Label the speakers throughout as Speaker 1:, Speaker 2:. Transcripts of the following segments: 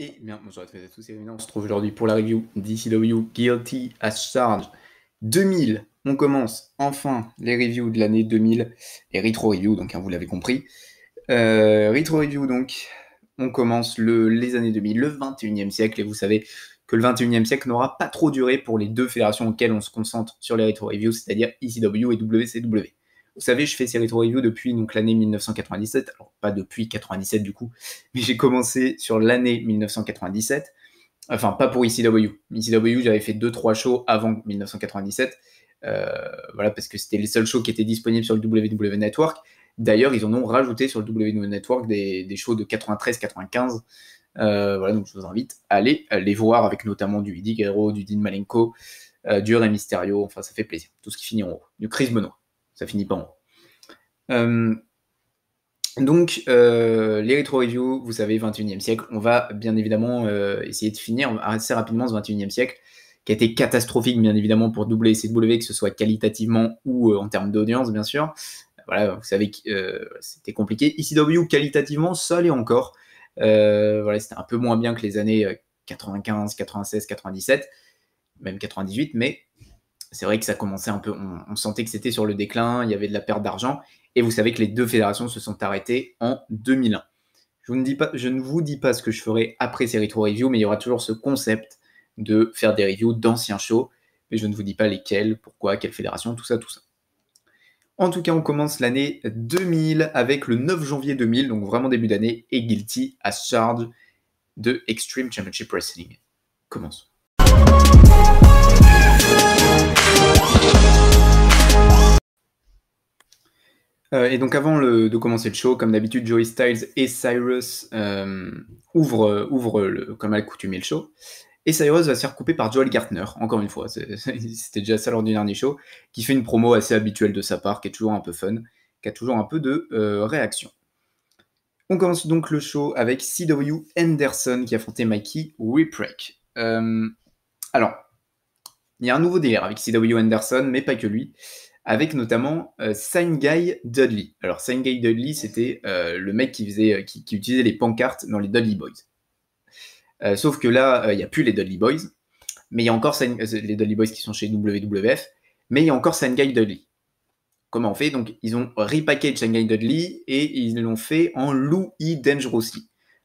Speaker 1: Et bien, bonjour à tous et à tous, on se trouve aujourd'hui pour la review d'ECW Guilty as Charge 2000. On commence enfin les reviews de l'année 2000 et Retro Review, donc hein, vous l'avez compris. Euh, retro Review, donc, on commence les années 2000, le 21e siècle, et vous savez que le 21e siècle n'aura pas trop duré pour les deux fédérations auxquelles on se concentre sur les Retro Reviews, c'est-à-dire ECW et WCW. Vous savez, je fais ces rétro depuis l'année 1997. Alors pas depuis 97 du coup, mais j'ai commencé sur l'année 1997. Enfin, pas pour ICW. E ICW, e j'avais fait 2-3 shows avant 1997. Euh, voilà, parce que c'était les seuls shows qui étaient disponibles sur le WW Network. D'ailleurs, ils en ont rajouté sur le WW Network des, shows de 93-95. Euh, voilà, donc je vous invite à aller les voir avec notamment du Eddie du Dean Malenko, euh, du Rey Mysterio. Enfin, ça fait plaisir. Tout ce qui finit en haut. Du Chris Benoit ça finit pas euh, donc, euh, les rétro reviews, vous savez, 21e siècle. On va bien évidemment euh, essayer de finir assez rapidement ce 21e siècle, qui a été catastrophique, bien évidemment, pour WCW, que ce soit qualitativement ou en termes d'audience, bien sûr. Voilà, vous savez que c'était compliqué. ECW, qualitativement, ça et encore. voilà, c'était un peu moins bien que les années 95, 96, 97, même 98, mais c'est vrai que ça commençait un peu, on, sentait que c'était sur le déclin, il y avait de la perte d'argent, et vous savez que les deux fédérations se sont arrêtées en 2001. Je, vous ne dis pas, je ne vous dis pas ce que je ferai après ces Retro reviews, mais il y aura toujours ce concept de faire des reviews d'anciens shows, mais je ne vous dis pas lesquels, pourquoi, quelle fédération, tout ça, tout ça. En tout cas, on commence l'année 2000 avec le 9 janvier 2000, donc vraiment début d'année, et Guilty à charge de Extreme Championship Wrestling. Commençons. Euh, et donc avant de commencer le show, comme d'habitude, Joey Styles et Cyrus euh, ouvrent, euh, ouvrent comme à l'accoutumée le show. Et Cyrus va se faire couper par Joel Gartner, encore une fois. C'était déjà ça lors du dernier show, qui fait une promo assez habituelle de sa part, qui est toujours un peu fun, qui a toujours un peu de réaction. On commence donc le show avec CW Anderson qui affronte Mikey Whipwreck. alors, il y a un nouveau délire avec CW Anderson, mais pas que lui avec notamment euh, Dudley. Alors Guy Dudley, c'était euh, le mec qui, faisait, euh, qui, utilisait les pancartes dans les Dudley Boys. Euh, sauf que là, il n'y a plus les Dudley Boys, mais il y a encore les Dudley Boys qui sont chez WWF, mais il y a encore Guy Dudley. Comment on fait Donc ils ont repackaged Guy Dudley et ils l'ont fait en Louis Dangerously.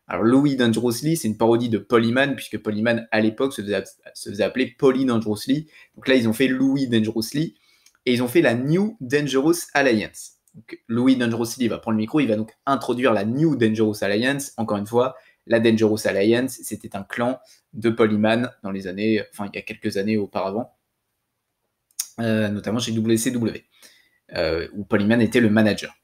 Speaker 1: Alors Louis Dangerously, c'est une parodie de Polyman, puisque Polyman à l'époque se, faisait appeler Polly Dangerously. Donc là, ils ont fait Louis Dangerously et ils ont fait la New Dangerous Alliance. Louis Dangerously va prendre le micro, il va donc introduire la New Dangerous Alliance. Encore une fois, la Dangerous Alliance, c'était un clan de Polyman dans les années, enfin il y a quelques années auparavant, euh, notamment chez WCW, euh, où Polyman était le manager.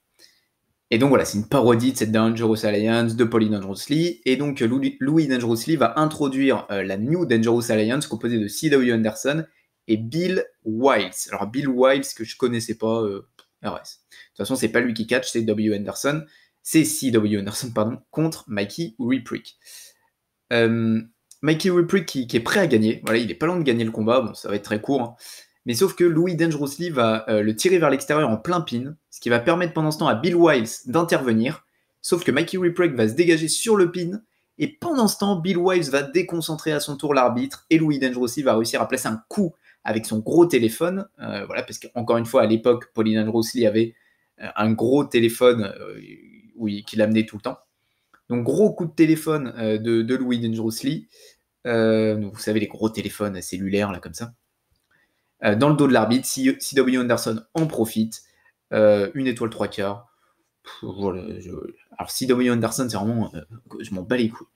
Speaker 1: Et donc voilà, c'est une parodie de cette Dangerous Alliance de Poly Dangerously. Et donc Louis Dangerously va introduire euh, la New Dangerous Alliance composée de C.W. Anderson et Bill Wiles. Alors Bill Wiles que je connaissais pas, euh, De toute façon, c'est pas lui qui catch, c'est W. Anderson. C'est C.W. Anderson, pardon, contre Mikey Riprick. Euh, Mikey Riprick qui, est prêt à gagner. Voilà, il est pas loin de gagner le combat. Bon, ça va être très court. Hein. Mais sauf que Louis Dangerously va euh, le tirer vers l'extérieur en plein pin, ce qui va permettre pendant ce temps à Bill Wiles d'intervenir. Sauf que Mikey Riprick va se dégager sur le pin. Et pendant ce temps, Bill Wiles va déconcentrer à son tour l'arbitre et Louis Dangerously va réussir à placer un coup avec son gros téléphone. Euh, voilà, parce qu'encore une fois, à l'époque, Pauline Lee avait euh, un gros téléphone euh, où il, qu'il amenait tout le temps. Donc, gros coup de téléphone de, Louis Andrews Lee. vous savez, les gros téléphones cellulaires, là, comme ça. dans le dos de l'arbitre, CW Anderson en profite. une étoile trois quarts. Voilà, si Alors, CW Anderson, c'est vraiment. je m'en bats les couilles.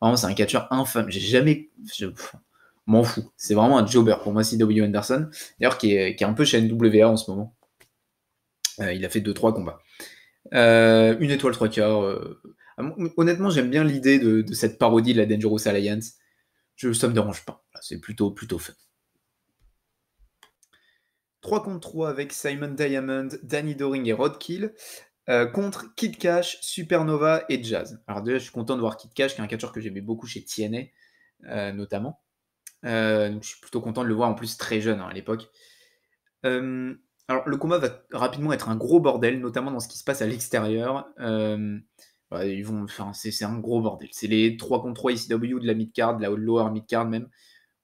Speaker 1: Vraiment, c'est un catcheur infâme. J'ai jamais m'en fous. C'est vraiment un jobber pour moi, CW Anderson, d'ailleurs qui est, un peu chez NWA en ce moment. Euh, il a fait 2-3 combats. Euh, une étoile 3 4 euh, ah, Honnêtement, j'aime bien l'idée de, cette parodie de la Dangerous Alliance. Je, ça me dérange pas. C'est plutôt, plutôt fun. 3 contre 3 avec Simon Diamond, Danny Doring et Rodkill. contre Kid Cash, Supernova et Jazz. Alors déjà, je suis content de voir Kid Cash, qui est un catcheur que j'aimais beaucoup chez TNA, notamment. Euh, je suis plutôt content de le voir en plus très jeune hein, à l'époque. alors le combat va rapidement être un gros bordel, notamment dans ce qui se passe à l'extérieur. Bah, ils vont, c'est un gros bordel. C'est les 3 contre 3 ICW e de la midcard card de la lower mid-card même.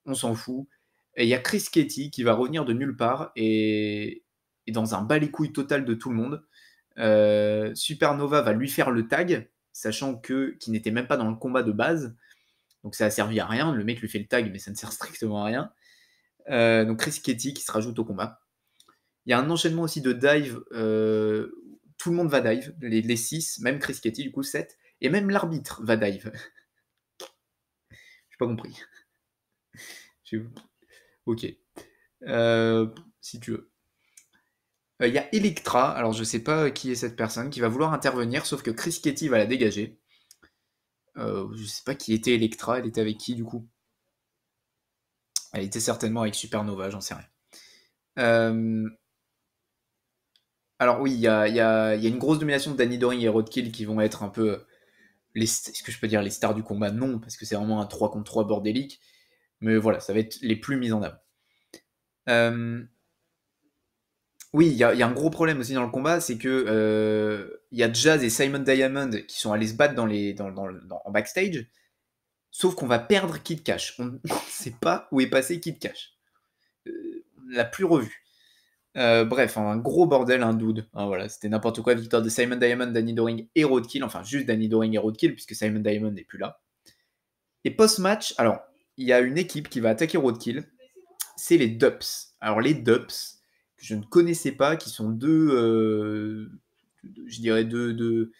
Speaker 1: On s'en fout. Et il y a Chris Ketty qui va revenir de nulle part et, dans un balai couille total de tout le monde. Euh, Supernova va lui faire le tag, sachant que qui n'était même pas dans le combat de base. Donc ça a servi à rien. Le mec lui fait le tag, mais ça ne sert strictement à rien. Euh, donc Chris Ketty qui se rajoute au combat. Il y a un enchaînement aussi de dive. Euh, tout le monde va dive, les, 6, même Chris Ketty, du coup 7. Et même l'arbitre va dive. J'ai pas compris. ok. Euh, si tu veux. Il y a Electra, alors je sais pas qui est cette personne, qui va vouloir intervenir, sauf que Chris Ketty va la dégager. Je euh, je sais pas qui était Electra, elle était avec qui du coup Elle était certainement avec Supernova, j'en sais rien. Euh, alors oui, il y a, une grosse domination de Danny Doring et Roadkill qui vont être un peu euh, les, est-ce que je peux dire les stars du combat Non, parce que c'est vraiment un 3 contre 3 bordélique. Mais voilà, ça va être les plus mises en avant. Oui, il y, a un gros problème aussi dans le combat, c'est que euh, il y a Jazz et Simon Diamond qui sont allés se battre dans en backstage, sauf qu'on va perdre Kid Cash. On ne sait pas où est passé Kid Cash. Euh, on l'a plus revu. Euh, bref, un gros bordel, un dude. Hein, voilà, c'était n'importe quoi. Victoire de Simon Diamond, Danny Doring et Roadkill. Enfin, juste Danny Doring et Roadkill, puisque Simon Diamond n'est plus là. Et post-match, alors, il y a une équipe qui va attaquer Roadkill. C'est les Dubs. Alors, les Dubs, que je ne connaissais pas, qui sont deux, euh, je dirais deux,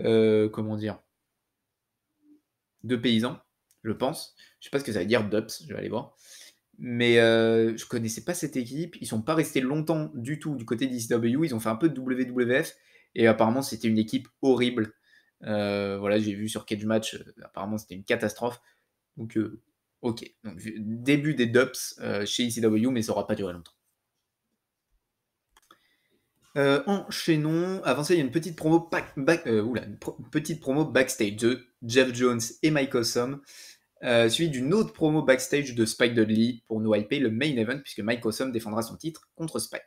Speaker 1: euh, comment dire, deux paysans, je pense. Je sais pas ce que ça veut dire, Dubs, je vais aller voir. Mais je euh, je connaissais pas cette équipe. Ils sont pas restés longtemps du tout du côté d'ICW. Ils ont fait un peu de WWF. Et apparemment, c'était une équipe horrible. voilà, j'ai vu sur Cage Match, apparemment, c'était une catastrophe. Donc, ok. début des Dubs chez ICW, mais ça aura pas duré longtemps. Euh, enchaînons. Avant ça, il y a euh, une petite promo, backstage de Jeff Jones et Mike Awesome, euh, suivi d'une autre promo backstage de Spike Dudley pour nous hyper le main event, puisque Mike Awesome défendra son titre contre Spike.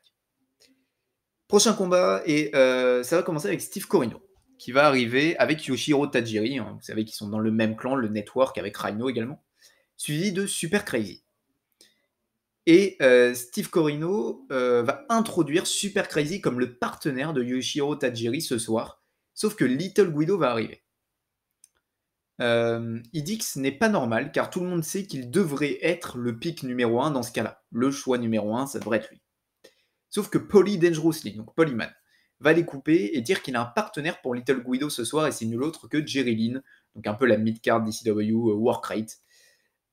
Speaker 1: Prochain combat, et ça va commencer avec Steve Corino, qui va arriver avec Yoshiro Tajiri. Hein. vous savez qu'ils sont dans le même clan, le network, avec Rhino également, suivi de Super Crazy. Et euh, Steve Corino euh, va introduire Super Crazy comme le partenaire de Yoshiro Tajiri ce soir, sauf que Little Guido va arriver. Euh, il dit que ce n'est pas normal car tout le monde sait qu'il devrait être le pic numéro 1 dans ce cas-là. Le choix numéro 1, ça devrait être lui. Sauf que Polly Dangerously, donc Polyman, va les couper et dire qu'il a un partenaire pour Little Guido ce soir et c'est nul autre que Jerry Lynn, donc un peu la mid-card DCW Warcrate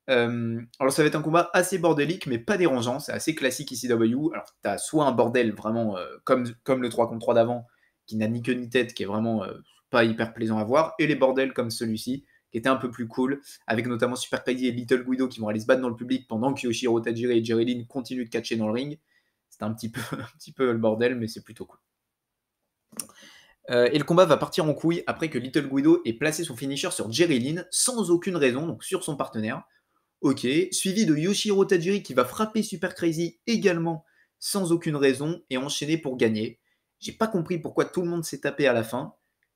Speaker 1: euh, alors ça va être un combat assez bordélique, mais pas dérangeant. C'est assez classique ici W Alors t'as soit un bordel vraiment euh, comme, le 3 contre 3 d'avant, qui n'a ni queue ni tête, qui est vraiment euh, pas hyper plaisant à voir, et les bordels comme celui-ci, qui était un peu plus cool, avec notamment Super Paddy et Little Guido qui vont aller se battre dans le public pendant que Yoshiro Tajiri et Jerry Lynn continuent de catcher dans le ring. C'est un, petit peu, un petit peu le bordel, mais c'est plutôt cool. et le combat va partir en couille après que Little Guido ait placé son finisher sur Jerry Lynn sans aucune raison, donc sur son partenaire. Ok. Suivi de Yoshiro Tajiri qui va frapper Super Crazy également sans aucune raison et enchaîner pour gagner. J'ai pas compris pourquoi tout le monde s'est tapé à la fin,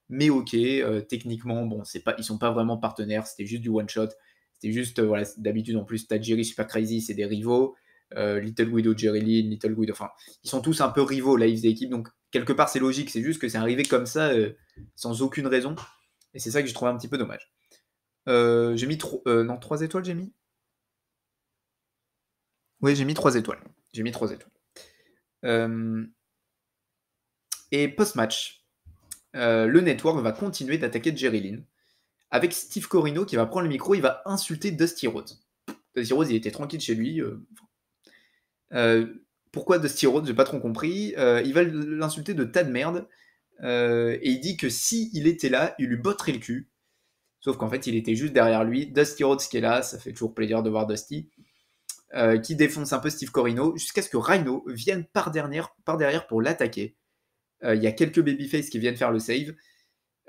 Speaker 1: mais ok, euh, techniquement, bon, c'est pas, ils sont pas vraiment partenaires, c'était juste du one shot. C'était juste, euh, voilà, d'habitude en plus, Tajiri, Super Crazy, c'est des rivaux. Euh, Little Widow, Jerry Lee, Little Widow, enfin, ils sont tous un peu rivaux, là, ils faisaient équipe, donc quelque part c'est logique, c'est juste que c'est arrivé comme ça, sans aucune raison, et c'est ça que j'ai trouvé un petit peu dommage. j'ai mis non, 3 étoiles, j'ai mis oui, j'ai mis 3 étoiles. J'ai mis trois étoiles. Euh, et post-match, euh, le network va continuer d'attaquer Jerry Lynn avec Steve Corino qui va prendre le micro, il va insulter Dusty Rhodes. Dusty Rhodes, il était tranquille chez lui. Euh, pourquoi Dusty Rhodes J'ai pas trop compris. il va l'insulter de tas de merde. et il dit que si il était là, il lui botterait le cul. Sauf qu'en fait, il était juste derrière lui. Dusty Rhodes qui est là, ça fait toujours plaisir de voir Dusty. Euh, qui défonce un peu Steve Corino, jusqu'à ce que Rhino vienne par, par derrière pour l'attaquer. Euh, il y a quelques babyface qui viennent faire le save.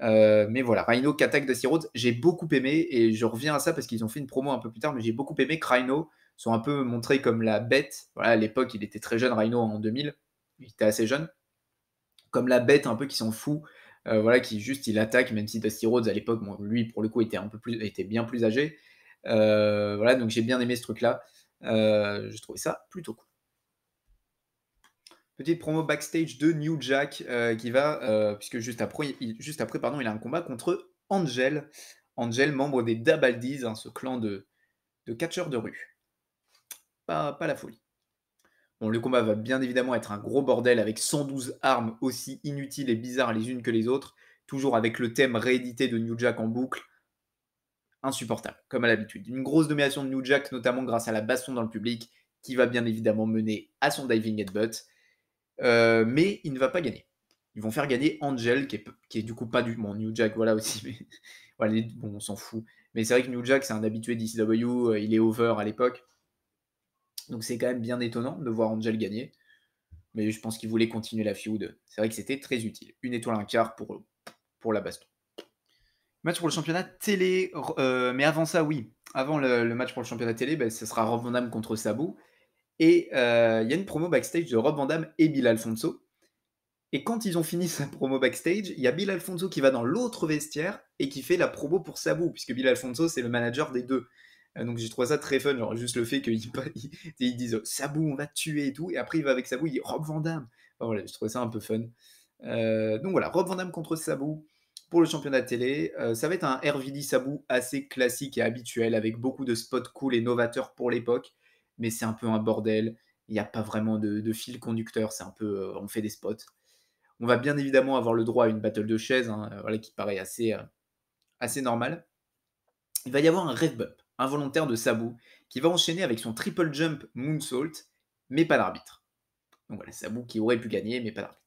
Speaker 1: Euh, mais voilà, Rhino qui attaque Dusty Rhodes. J'ai beaucoup aimé, et je reviens à ça parce qu'ils ont fait une promo un peu plus tard, mais j'ai beaucoup aimé que Rhino soit un peu montré comme la bête. Voilà, à l'époque, il était très jeune, Rhino en 2000. Il était assez jeune. Comme la bête un peu qui s'en fout. voilà, qui juste il attaque, même si Dusty Rhodes à l'époque, lui pour le coup était un peu plus, était bien plus âgé. voilà, donc j'ai bien aimé ce truc-là. Euh, je trouvais ça plutôt cool. Petite promo backstage de New Jack euh, qui va, euh, puisque juste après, il, pardon, il a un combat contre Angel. Angel, membre des Dabaldis, hein, ce clan de, de catcheurs de rue. Pas, pas la folie. Bon, le combat va bien évidemment être un gros bordel avec 112 armes aussi inutiles et bizarres les unes que les autres, toujours avec le thème réédité de New Jack en boucle, insupportable, comme à l'habitude. Une grosse domination de New Jack, notamment grâce à la baston dans le public, qui va bien évidemment mener à son diving headbutt. Euh, mais il ne va pas gagner. Ils vont faire gagner Angel, qui est, du coup pas du. Bon, New Jack, voilà aussi, mais. bon, on s'en fout. Mais c'est vrai que New Jack, c'est un habitué d'ICW, euh, il est over à l'époque. Donc c'est quand même bien étonnant de voir Angel gagner. Mais je pense qu'il voulait continuer la feud. C'est vrai que c'était très utile. Une étoile, un quart pour, pour la baston. Match pour le championnat télé. Euh, mais avant ça, oui. Avant le, match pour le championnat télé, ben, ce sera Rob Van Damme contre Sabou. Et euh, il y a une promo backstage de Rob Van Damme et Bill Alfonso. Et quand ils ont fini sa promo backstage, il y a Bill Alfonso qui va dans l'autre vestiaire et qui fait la promo pour Sabou, puisque Bill Alfonso, c'est le manager des deux. Euh, donc j'ai trouvé ça très fun, juste le fait qu'ils disent Sabou, on va te tuer et tout. Et après, il va avec Sabou, il dit Rob Van Damme. voilà, ça un peu fun. donc voilà, Rob Van Damme contre Sabou pour le championnat de télé. Euh, ça va être un RVD Sabou assez classique et habituel, avec beaucoup de spots cool et novateurs pour l'époque, mais c'est un peu un bordel. Il n'y a pas vraiment de, fil conducteur, c'est un peu. Euh, on fait des spots. On va bien évidemment avoir le droit à une battle de chaises, hein, euh, voilà, qui paraît assez, assez normal. Il va y avoir un rev bump involontaire de Sabou qui va enchaîner avec son triple jump moonsault, mais pas l'arbitre. Donc voilà, Sabou qui aurait pu gagner, mais pas l'arbitre.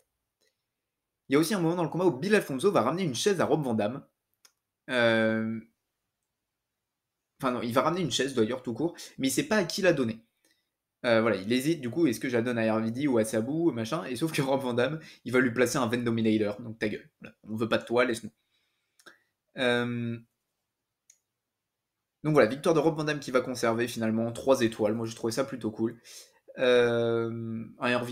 Speaker 1: Il y a aussi un moment dans le combat où Bill Alfonso va ramener une chaise à Rob Van Damme. Euh, enfin non, il va ramener une chaise d'ailleurs tout court, mais il ne sait pas à qui la donner. Euh, voilà, il hésite du coup, est-ce que je la donne à RVD ou à Sabu, machin, et sauf que Rob Van Damme, il va lui placer un Vendominator, donc ta gueule, on on veut pas de toi, laisse-nous. Euh, donc voilà, victoire de Rob Van Damme qui va conserver finalement 3 étoiles, moi j'ai trouvé ça plutôt cool. Euh, un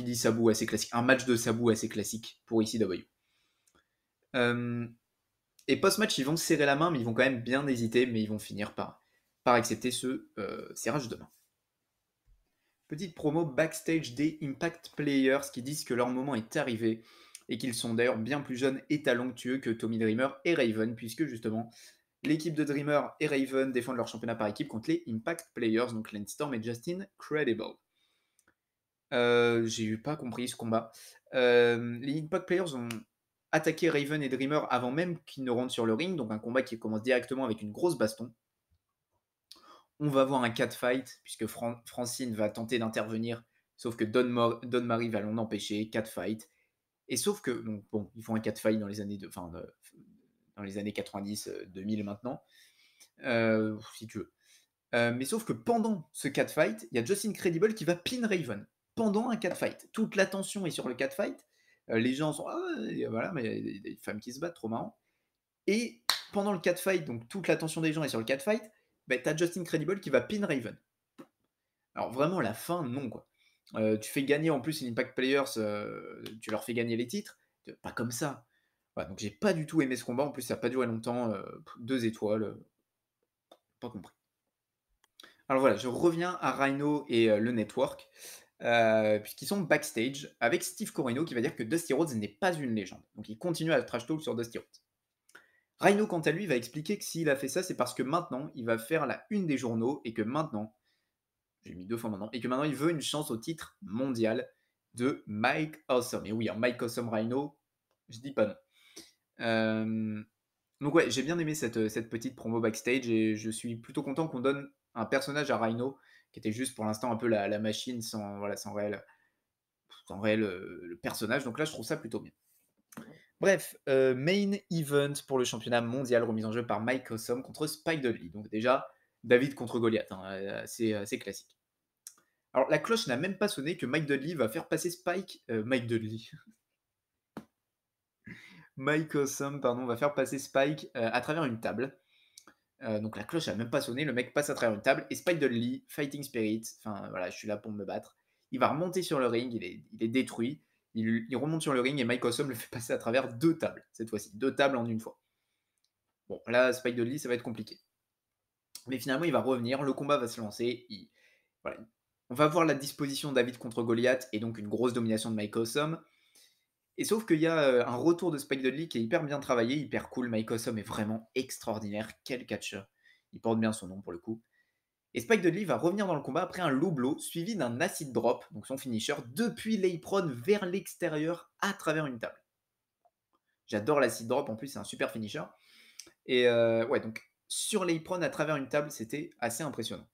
Speaker 1: classique, un match de Sabou assez classique pour ICW. E euh, et post-match, ils vont serrer la main, mais ils vont quand même bien hésiter, mais ils vont finir par, accepter ce euh, serrage de main. Petite promo backstage des Impact Players qui disent que leur moment est arrivé et qu'ils sont d'ailleurs bien plus jeunes et talentueux que Tommy Dreamer et Raven, puisque justement l'équipe de Dreamer et Raven défendent leur championnat par équipe contre les Impact Players, donc Lance Storm et Justin Credible. Euh, j'ai pas compris ce combat. Euh, les Impact Players ont attaqué Raven et Dreamer avant même qu'ils ne rentrent sur le ring, donc un combat qui commence directement avec une grosse baston. On va voir un cat fight puisque Francine va tenter d'intervenir, sauf que Don, Marie va l'en empêcher. Cat fight. Et sauf que bon, ils font un cat fight dans les années de, euh, dans les années 90, 2000 euh, maintenant, si tu veux. mais sauf que pendant ce cat fight, il y a Justin Credible qui va pin Raven pendant un catfight. Toute l'attention est sur le catfight. Euh, les gens sont ah, voilà, mais il y a des femmes qui se battent, trop marrant. Et pendant le catfight, donc toute l'attention des gens est sur le catfight, bah, t'as Justin Credible qui va pin Raven. Alors vraiment, la fin, non quoi. Euh, tu fais gagner en plus les Impact Players, euh, tu leur fais gagner les titres, pas comme ça. donc j'ai pas du tout aimé ce combat, en plus ça n'a pas duré longtemps, deux étoiles, pas compris. Alors voilà, je reviens à Rhino et le network. Euh, puisqu'ils sont backstage avec Steve Corino qui va dire que Dusty Rhodes n'est pas une légende. Donc il continue à trash talk sur Dusty Rhodes. Rhino, quant à lui, va expliquer que s'il a fait ça, c'est parce que maintenant, il va faire la une des journaux et que maintenant, j'ai mis deux fois maintenant, et que maintenant, il veut une chance au titre mondial de Mike Awesome. Et oui, hein, Mike Awesome Rhino, je dis pas non. Euh, donc ouais, j'ai bien aimé cette, euh, cette petite promo backstage et je suis plutôt content qu'on donne un personnage à Rhino qui était juste pour l'instant un peu la, machine sans, voilà, sans réel, sans réel euh, le personnage. Donc là, je trouve ça plutôt bien. Bref, euh, main event pour le championnat mondial remis en jeu par Mike Awesome contre Spike Dudley. Donc déjà, David contre Goliath, c'est hein, classique. Alors la cloche n'a même pas sonné que Mike Dudley va faire passer Spike, euh, Mike Dudley. Mike Awesome, pardon, va faire passer Spike à travers une table. Euh, donc la cloche n'a même pas sonné, le mec passe à travers une table et Spike Lee, Fighting Spirit, enfin voilà, je suis là pour me battre. Il va remonter sur le ring, il est, détruit, il, remonte sur le ring et Mike Awesome le fait passer à travers deux tables, cette fois-ci, deux tables en une fois. Bon, là, Spike Dudley, ça va être compliqué. Mais finalement, il va revenir, le combat va se lancer, On va voir la disposition David contre Goliath et donc une grosse domination de Mike Awesome. Et sauf qu'il y a un retour de Spike Dudley qui est hyper bien travaillé, hyper cool. Mike Awesome est vraiment extraordinaire. Quel catcheur. Il porte bien son nom pour le coup. Et Spike Dudley va revenir dans le combat après un low blow suivi d'un acid drop, donc son finisher, depuis l'apron vers l'extérieur à travers une table. J'adore l'acid drop, en plus c'est un super finisher. Et ouais, donc sur l'apron à travers une table, c'était assez impressionnant.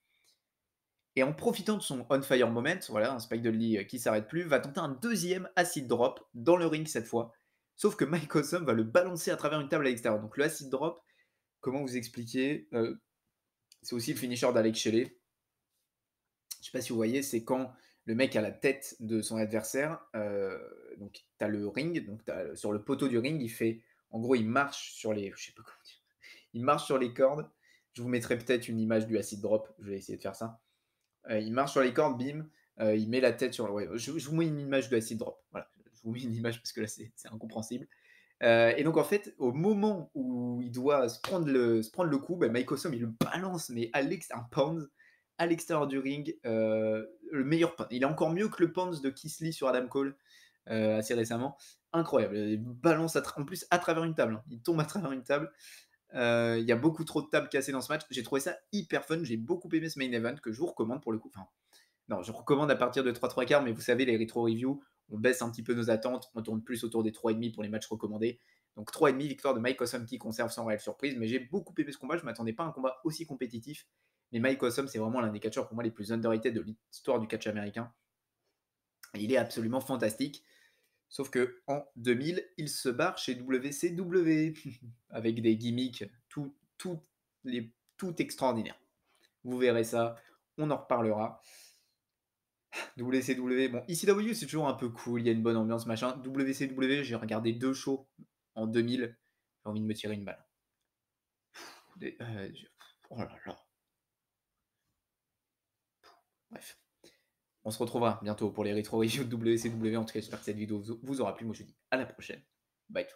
Speaker 1: Et en profitant de son on-fire moment, voilà, un Spike Dudley euh, qui s'arrête plus, va tenter un deuxième acid drop dans le ring cette fois. Sauf que Mike Awesome va le balancer à travers une table à l'extérieur. Donc le acid drop, comment vous expliquer euh, C'est aussi le finisher d'Alex Shelley. Je sais pas si vous voyez, c'est quand le mec a la tête de son adversaire. Euh, donc, tu as le ring, donc as, sur le poteau du ring, il fait. En gros, il marche sur les. Je sais pas comment dire. Il marche sur les cordes. Je vous mettrai peut-être une image du acid drop. Je vais essayer de faire ça. Euh, il marche sur les cordes, bim, euh, il met la tête sur le. je, vous mets une image de Acid Drop. Voilà, je vous mets une image parce que là, c'est incompréhensible. Euh, et donc en fait, au moment où il doit se prendre le, se prendre le coup, bah, Mike Awesome, il le balance, mais à un pound à l'extérieur du ring, le meilleur pound. Il est encore mieux que le pound de Kisly sur Adam Cole assez récemment. Incroyable. Il balance en plus à travers une table. Hein. Il tombe à travers une table. Euh, il y a beaucoup trop de tables cassées dans ce match. J'ai trouvé ça hyper fun. J'ai beaucoup aimé ce main event que je vous recommande pour le coup. Enfin, non, je recommande à partir de 3-3 quarts, mais vous savez, les rétro reviews, on baisse un petit peu nos attentes. On tourne plus autour des 3,5 pour les matchs recommandés. Donc 3,5 victoire de Mike Awesome qui conserve sans réelle surprise. Mais j'ai beaucoup aimé ce combat. Je ne m'attendais pas à un combat aussi compétitif. Mais Mike Awesome, c'est vraiment l'un des catcheurs pour moi les plus underrated de l'histoire du catch américain. Il est absolument fantastique. Sauf que en 2000, il se barre chez WCW avec des gimmicks tout, tout, tout extraordinaires. Vous verrez ça, on en reparlera. WCW, bon, ICW e c'est toujours un peu cool, il y a une bonne ambiance, machin. WCW, j'ai regardé deux shows en 2000, j'ai envie de me tirer une balle. Euh, oh là là. Bref. On se retrouvera bientôt pour les rétro reviews de WCW. En tout cas, j'espère que cette vidéo vous aura plu. Moi, je vous dis à la prochaine. Bye